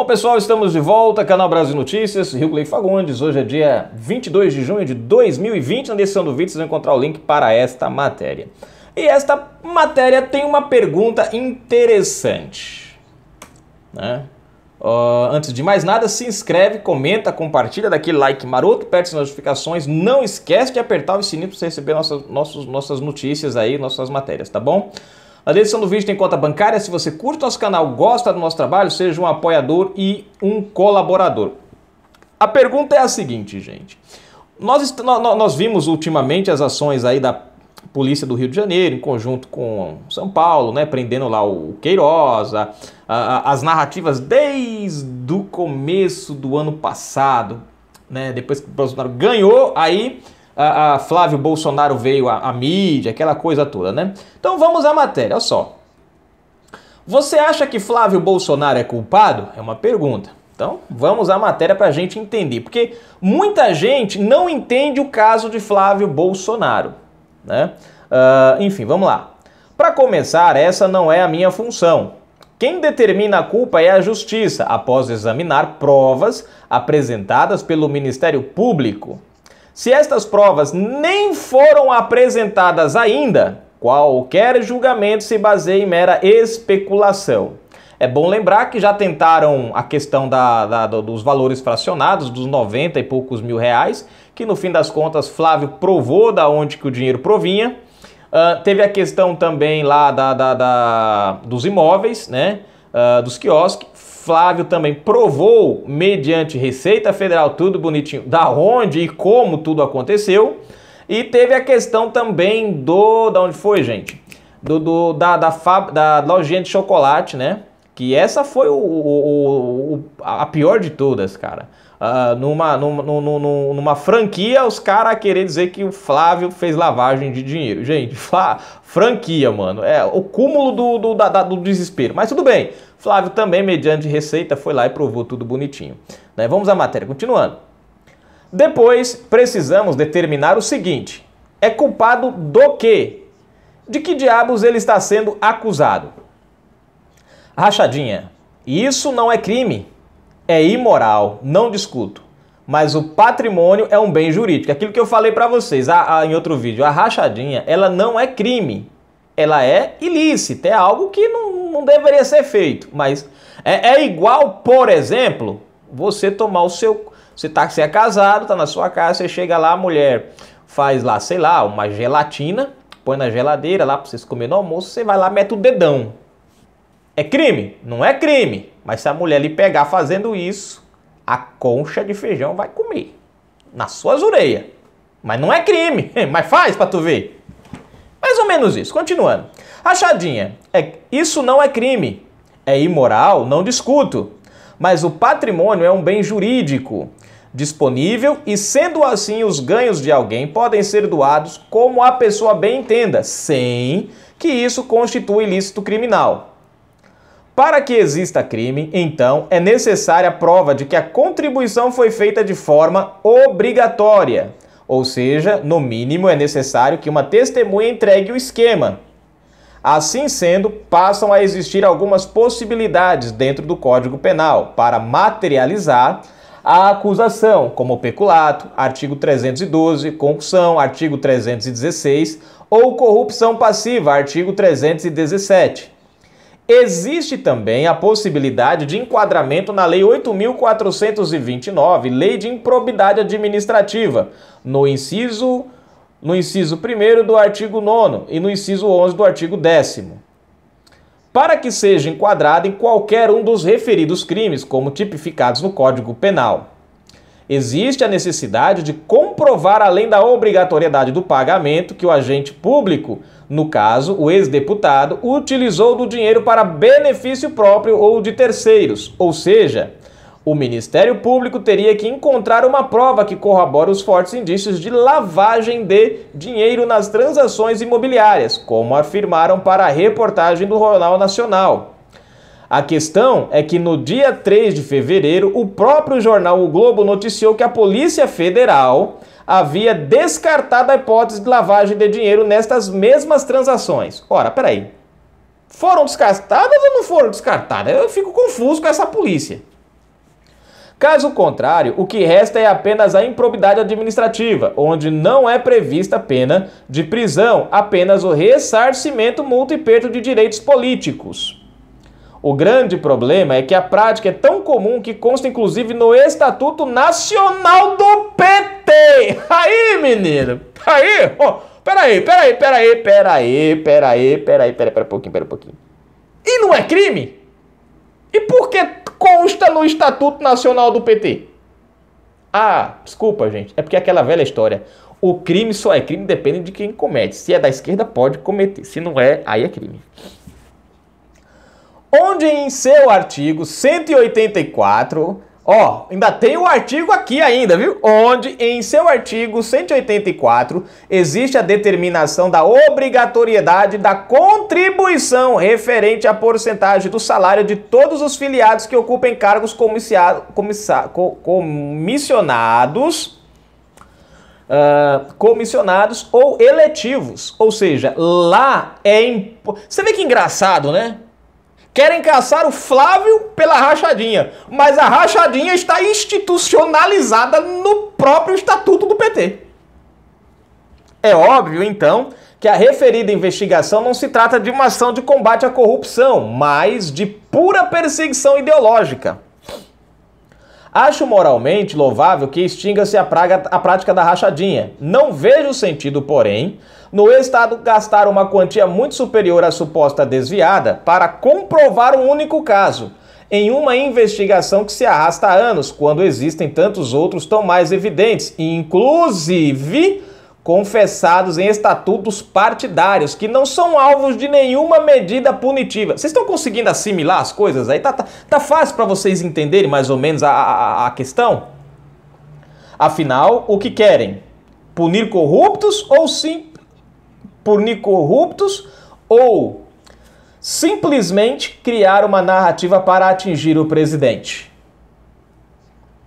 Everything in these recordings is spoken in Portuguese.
Bom pessoal, estamos de volta, canal Brasil Notícias, Rio Clay Fagundes. Hoje é dia 22 de junho de 2020, na descrição do vídeo vocês vão encontrar o link para esta matéria. E esta matéria tem uma pergunta interessante. Né? Uh, antes de mais nada, se inscreve, comenta, compartilha, dá aquele like maroto, perto as notificações, não esquece de apertar o sininho para você receber nossas, nossas notícias aí, nossas matérias, tá bom? Na descrição do vídeo tem conta bancária. Se você curte nosso canal, gosta do nosso trabalho, seja um apoiador e um colaborador. A pergunta é a seguinte, gente. Nós, nós vimos ultimamente as ações aí da polícia do Rio de Janeiro, em conjunto com São Paulo, né, prendendo lá o Queiroz, a, a, as narrativas desde o começo do ano passado, né, depois que o Bolsonaro ganhou, aí a, a Flávio Bolsonaro veio à, mídia, aquela coisa toda, né? Então vamos à matéria, olha só. Você acha que Flávio Bolsonaro é culpado? É uma pergunta. Então vamos à matéria para a gente entender, porque muita gente não entende o caso de Flávio Bolsonaro, né? Uh, enfim, vamos lá. Para começar, essa não é a minha função. Quem determina a culpa é a justiça, após examinar provas apresentadas pelo Ministério Público. Se estas provas nem foram apresentadas ainda, qualquer julgamento se baseia em mera especulação. É bom lembrar que já tentaram a questão da, da, dos valores fracionados, dos 90 e poucos mil reais, que no fim das contas Flávio provou da onde que o dinheiro provinha. Uh, teve a questão também lá da, da, da dos imóveis, né? Uh, dos quiosques. Flávio também provou, mediante Receita Federal, tudo bonitinho, da onde e como tudo aconteceu. E teve a questão também do. Da onde foi, gente? Do, do da, da, fab, da lojinha de chocolate, né? Que essa foi o, o, o a pior de todas, cara. Uh, numa, numa, numa, numa, franquia, os caras querer dizer que o Flávio fez lavagem de dinheiro. Gente, franquia, mano. É o cúmulo do, do, da, do desespero. Mas tudo bem. Flávio também, mediante receita, foi lá e provou tudo bonitinho. Né? Vamos à matéria, continuando. Depois, precisamos determinar o seguinte: é culpado do quê? De que diabos ele está sendo acusado? Rachadinha. Isso não é crime. É imoral. Não discuto. Mas o patrimônio é um bem jurídico. É aquilo que eu falei para vocês a, ah, a, ah, em outro vídeo. A rachadinha, ela não é crime. Ela é ilícita. É algo que não, não deveria ser feito. Mas é, é igual, por exemplo, você tomar o seu... Você, tá, você é casado, tá na sua casa, você chega lá, a mulher faz lá, sei lá, uma gelatina põe na geladeira lá para vocês comerem no almoço, você vai lá, mete o dedão. É crime? Não é crime. Mas se a mulher lhe pegar fazendo isso, a concha de feijão vai comer. Na sua orelhas. Mas não é crime. Mas faz pra tu ver. Mais ou menos isso. Continuando. Rachadinha. É, isso não é crime. É imoral, não discuto. Mas o patrimônio é um bem jurídico disponível e, sendo assim, os ganhos de alguém podem ser doados como a pessoa bem entenda, sem que isso constitua ilícito criminal. Para que exista crime, então, é necessária a prova de que a contribuição foi feita de forma obrigatória. Ou seja, no mínimo é necessário que uma testemunha entregue o esquema. Assim sendo, passam a existir algumas possibilidades dentro do Código Penal para materializar a acusação, como peculato, artigo 312, concussão, artigo 316, ou corrupção passiva, artigo 317. Existe também a possibilidade de enquadramento na Lei 8429, Lei de Improbidade Administrativa, no inciso no inciso 1 do artigo 9 e no inciso 11 do artigo 10. Para que seja enquadrada em qualquer um dos referidos crimes, como tipificados no Código Penal existe a necessidade de comprovar, além da obrigatoriedade do pagamento, que o agente público, no caso, o ex-deputado, utilizou do dinheiro para benefício próprio ou de terceiros, ou seja, o Ministério Público teria que encontrar uma prova que corrobore os fortes indícios de lavagem de dinheiro nas transações imobiliárias, como afirmaram para a reportagem do Jornal Nacional. A questão é que no dia 3 de fevereiro, o próprio jornal O Globo noticiou que a Polícia Federal havia descartado a hipótese de lavagem de dinheiro nestas mesmas transações. Ora, peraí. Foram descartadas ou não foram descartadas? Eu fico confuso com essa polícia. Caso contrário, o que resta é apenas a improbidade administrativa, onde não é prevista pena de prisão, apenas o ressarcimento multa e perda de direitos políticos. O grande problema é que a prática é tão comum que consta inclusive no Estatuto Nacional do PT. Aí, menino, aí, ó, oh, peraí, peraí, peraí, peraí, peraí, peraí, peraí, peraí, um pouquinho, peraí um pouquinho. E não é crime? E por que consta no Estatuto Nacional do PT? Ah, desculpa, gente, é porque é aquela velha história. O crime só é crime depende de quem comete. Se é da esquerda, pode cometer. Se não é, aí é crime onde em seu artigo 184, ó, ainda tem o um artigo aqui ainda, viu? Onde em seu artigo 184 existe a determinação da obrigatoriedade da contribuição referente à porcentagem do salário de todos os filiados que ocupem cargos comissiado, comissionados. Uh, comissionados ou eletivos, ou seja, lá é imp... você vê que engraçado, né? Querem caçar o Flávio pela rachadinha, mas a rachadinha está institucionalizada no próprio estatuto do PT. É óbvio, então, que a referida investigação não se trata de uma ação de combate à corrupção, mas de pura perseguição ideológica. Acho moralmente louvável que extinga-se a, a, prática da rachadinha. Não vejo sentido, porém, no Estado gastar uma quantia muito superior à suposta desviada para comprovar um único caso, em uma investigação que se arrasta há anos, quando existem tantos outros tão mais evidentes, inclusive confessados em estatutos partidários, que não são alvos de nenhuma medida punitiva. Vocês estão conseguindo assimilar as coisas aí? Tá, tá, tá fácil para vocês entenderem mais ou menos a, a, a questão? Afinal, o que querem? Punir corruptos ou sim punir corruptos ou simplesmente criar uma narrativa para atingir o presidente?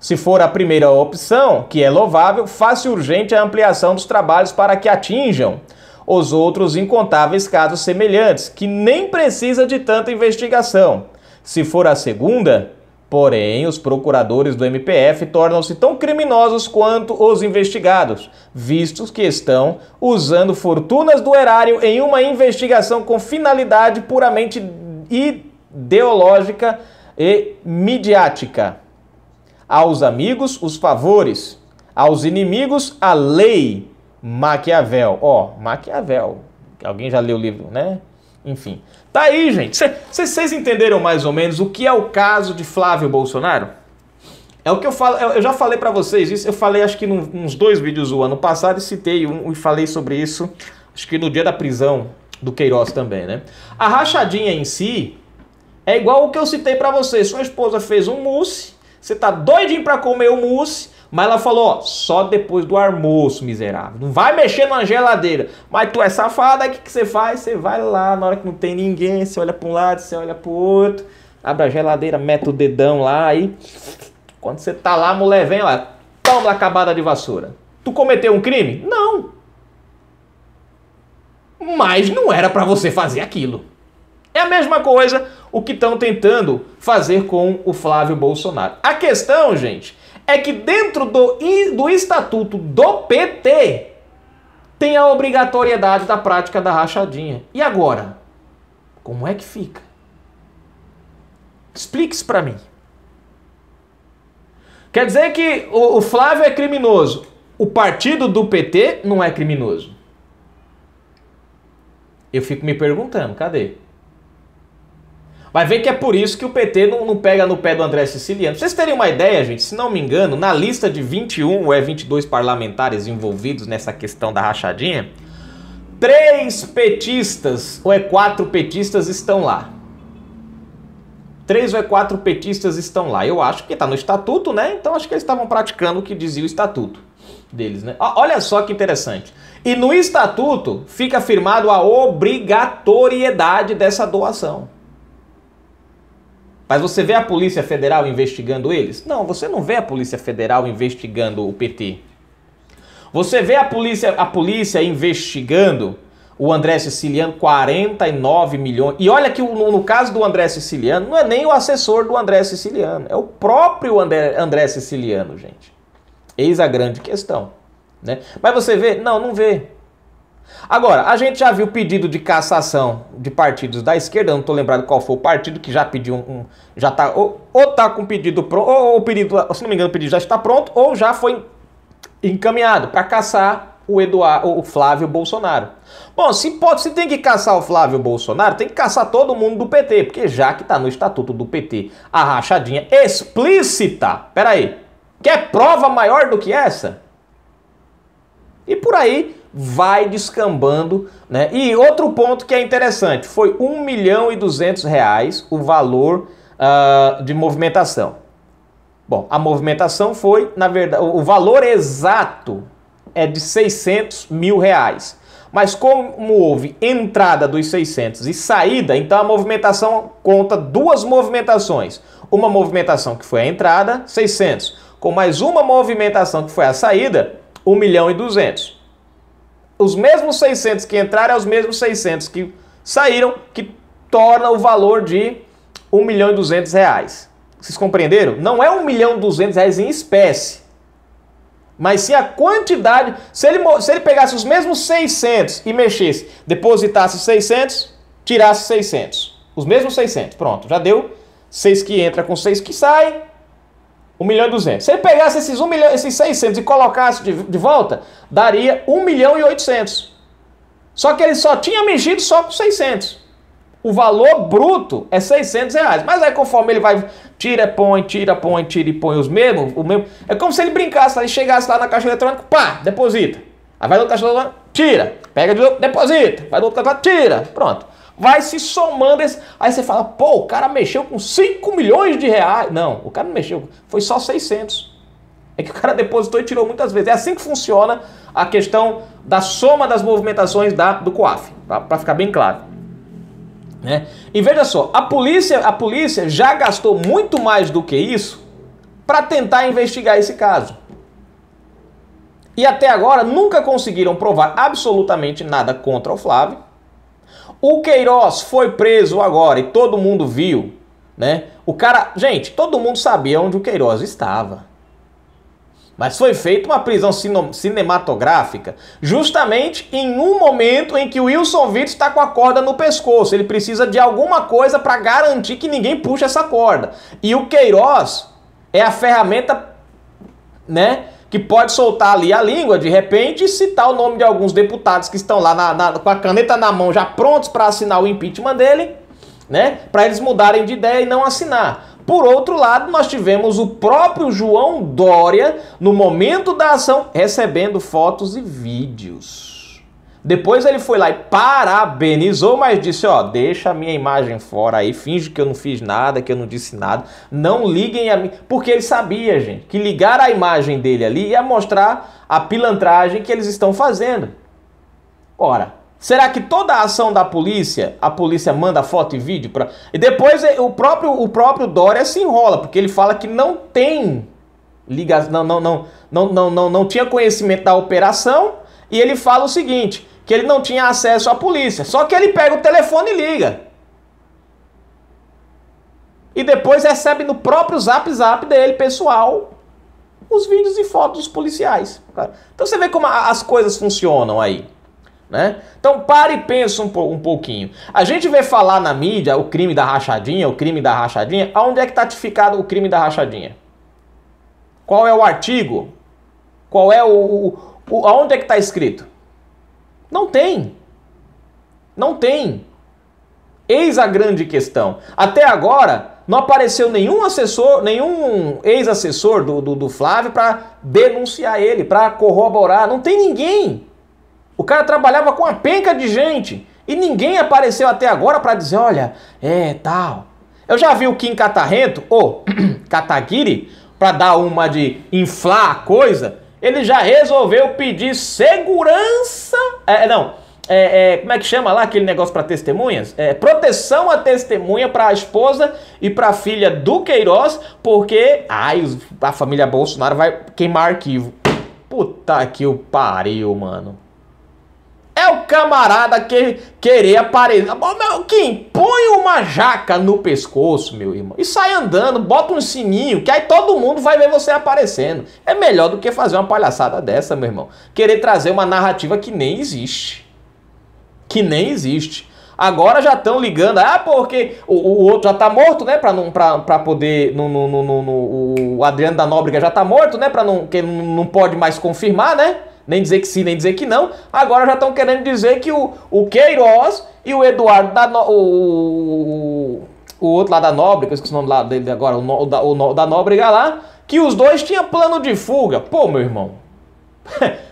Se for a primeira opção, que é louvável, faça urgente a ampliação dos trabalhos para que atinjam os outros incontáveis casos semelhantes, que nem precisa de tanta investigação. Se for a segunda, Porém, os procuradores do MPF tornam-se tão criminosos quanto os investigados, vistos que estão usando fortunas do erário em uma investigação com finalidade puramente ideológica e midiática aos amigos os favores, aos inimigos a lei. Maquiavel, ó, oh, Maquiavel. Alguém já leu o livro, né? Enfim. Tá aí, gente. Vocês entenderam mais ou menos o que é o caso de Flávio Bolsonaro? É o que eu falo, é, eu já falei para vocês isso, eu falei acho que num, uns dois vídeos o ano passado e citei um e falei sobre isso, acho que no dia da prisão do Queiroz também, né? A rachadinha em si é igual o que eu citei para vocês. Sua esposa fez um mousse, você tá doidinho para comer o mousse, mas ela falou, ó, só depois do almoço, miserável. Não vai mexer na geladeira. Mas tu é safada, o que, que você faz? Você vai lá, na hora que não tem ninguém, você olha para um lado, você olha para o outro, abre a geladeira, mete o dedão lá, aí quando você tá lá, a mulher vem lá, toma acabada de vassoura. Tu cometeu um crime? Não. Mas não era para você fazer aquilo. É a mesma coisa o que estão tentando fazer com o Flávio Bolsonaro. A questão, gente, é que dentro do, do estatuto do PT tem a obrigatoriedade da prática da rachadinha. E agora? Como é que fica? Explique se para mim. Quer dizer que o, o Flávio é criminoso. O partido do PT não é criminoso. Eu fico me perguntando, cadê? Vai ver que é por isso que o PT não, não pega no pé do André Siciliano. Pra vocês terem uma ideia, gente, se não me engano, na lista de 21 ou é 22 parlamentares envolvidos nessa questão da rachadinha, três petistas ou é quatro petistas estão lá. Três ou é quatro petistas estão lá. Eu acho que tá no estatuto, né? Então acho que eles estavam praticando o que dizia o estatuto deles, né? Olha só que interessante. E no estatuto fica afirmado a obrigatoriedade dessa doação. Mas você vê a Polícia Federal investigando eles? Não, você não vê a Polícia Federal investigando o PT. Você vê a polícia, a polícia investigando o André Siciliano, 49 milhões. E olha que no, no, caso do André Siciliano, não é nem o assessor do André Siciliano, é o próprio André, André Siciliano, gente. Eis a grande questão. Né? Mas você vê? Não, não vê. Agora, a gente já viu pedido de cassação de partidos da esquerda, não estou lembrado qual foi o partido que já pediu um. um já tá, ou, ou tá com pedido pronto, ou, ou pedido, se não me engano, o pedido já está pronto, ou já foi encaminhado para caçar o Eduardo, o Flávio Bolsonaro. Bom, se pode, se tem que caçar o Flávio Bolsonaro, tem que caçar todo mundo do PT, porque já que está no estatuto do PT a rachadinha explícita, peraí, quer é prova maior do que essa? E por aí vai descambando, né? E outro ponto que é interessante, foi 1 milhão e 200 reais o valor uh, de movimentação. Bom, a movimentação foi, na verdade, o valor exato é de 600 mil reais. Mas como houve entrada dos 600 e saída, então a movimentação conta duas movimentações. Uma movimentação que foi a entrada, 600, com mais uma movimentação que foi a saída, 1 milhão e 200 os mesmos 600 que entraram é os mesmos 600 que saíram, que torna o valor de 1 milhão e 200 reais. Vocês compreenderam? Não é 1 milhão e 200 reais em espécie, mas sim a quantidade. Se ele, se ele pegasse os mesmos 600 e mexesse, depositasse 600, tirasse 600. Os mesmos 600, pronto, já deu 6 que entra com 6 que sai, 1 milhão e 200. Se ele pegasse esses 1 milhão, esses 600 e colocasse de, de volta, daria 1 milhão e 800. Só que ele só tinha mexido só com 600. O valor bruto é 600 reais. Mas aí conforme ele vai, tira, põe, tira, põe, tira e põe os mesmos, o mesmo. É como se ele brincasse lá, ele chegasse lá na caixa eletrônica, pá, deposita. Aí vai no caixa eletrônica, tira. Pega de novo, deposita. Vai no outro caixa tira. Pronto vai se somando. Aí você fala, pô, o cara mexeu com 5 milhões de reais. Não, o cara não mexeu, foi só 600. É que o cara depositou e tirou muitas vezes. É assim que funciona a questão da soma das movimentações da, do COAF, para ficar bem claro. Né? E veja só, a polícia, a polícia já gastou muito mais do que isso para tentar investigar esse caso. E até agora nunca conseguiram provar absolutamente nada contra o Flávio. O Queiroz foi preso agora e todo mundo viu, né? O cara, gente, todo mundo sabia onde o Queiroz estava. Mas foi feita uma prisão cinematográfica justamente em um momento em que o Wilson Vitor está com a corda no pescoço. Ele precisa de alguma coisa para garantir que ninguém puxa essa corda. E o Queiroz é a ferramenta, né? que pode soltar ali a língua, de repente, e citar o nome de alguns deputados que estão lá na, na, com a caneta na mão, já prontos para assinar o impeachment dele, né? Para eles mudarem de ideia e não assinar. Por outro lado, nós tivemos o próprio João Dória, no momento da ação, recebendo fotos e vídeos. Depois ele foi lá e parabenizou, mas disse: Ó, deixa a minha imagem fora aí, finge que eu não fiz nada, que eu não disse nada, não liguem a mim. Porque ele sabia, gente, que ligar a imagem dele ali ia mostrar a pilantragem que eles estão fazendo. Ora, Será que toda a ação da polícia, a polícia manda foto e vídeo para E depois o próprio o próprio Dória se enrola, porque ele fala que não tem ligação, não, não, não, não, não, não, não tinha conhecimento da operação, e ele fala o seguinte: que ele não tinha acesso à polícia. Só que ele pega o telefone e liga. E depois recebe no próprio zap zap dele, pessoal, os vídeos e fotos dos policiais. Tá? Então você vê como as coisas funcionam aí. Né? Então pare e pensa um, um pouquinho. A gente vê falar na mídia o crime da rachadinha, o crime da rachadinha. Aonde é que está tipificado o crime da rachadinha? Qual é o artigo? Qual é o, o, o aonde é que está escrito? Não tem. Não tem. Eis a grande questão. Até agora, não apareceu nenhum assessor, nenhum ex-assessor do, do, do, Flávio para denunciar ele, para corroborar. Não tem ninguém. O cara trabalhava com uma penca de gente e ninguém apareceu até agora para dizer, olha, é tal. Eu já vi o Kim Catarrento, ou Kataguiri, para dar uma de inflar a coisa, ele já resolveu pedir segurança. É, é, não, é, é, como é que chama lá aquele negócio para testemunhas? É, proteção à testemunha para a esposa e para a filha do Queiroz, porque ai, a família Bolsonaro vai queimar arquivo. Puta que o pariu, mano é o camarada que querer aparecer. Quem põe uma jaca no pescoço, meu irmão, e sai andando, bota um sininho, que aí todo mundo vai ver você aparecendo. É melhor do que fazer uma palhaçada dessa, meu irmão. Querer trazer uma narrativa que nem existe. Que nem existe. Agora já estão ligando, ah, porque o, o, outro já tá morto, né? Pra, não, pra, pra poder. No, no, no, no, o Adriano da Nóbrega já tá morto, né? Pra não, que não, não pode mais confirmar, né? nem dizer que sim, nem dizer que não. Agora já estão querendo dizer que o, o Queiroz e o Eduardo da no, o, o outro lá da Nóbrega, eu esqueci o nome lá dele agora, o, o, da, o da Nóbrega lá, que os dois tinham plano de fuga. Pô, meu irmão.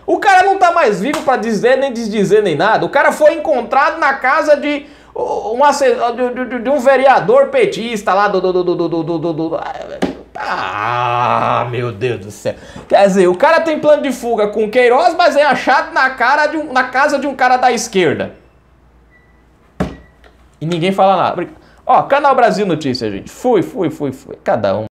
o cara não tá mais vivo para dizer nem desdizer nem nada. O cara foi encontrado na casa de um, de, de, de um vereador petista lá do, do, do, do ah, meu Deus do céu. Quer dizer, o cara tem plano de fuga com Queiroz, mas é achado na, cara de um, na casa de um cara da esquerda. E ninguém fala nada. Ó, Canal Brasil Notícias, gente. Fui, fui, fui, fui. Cada um.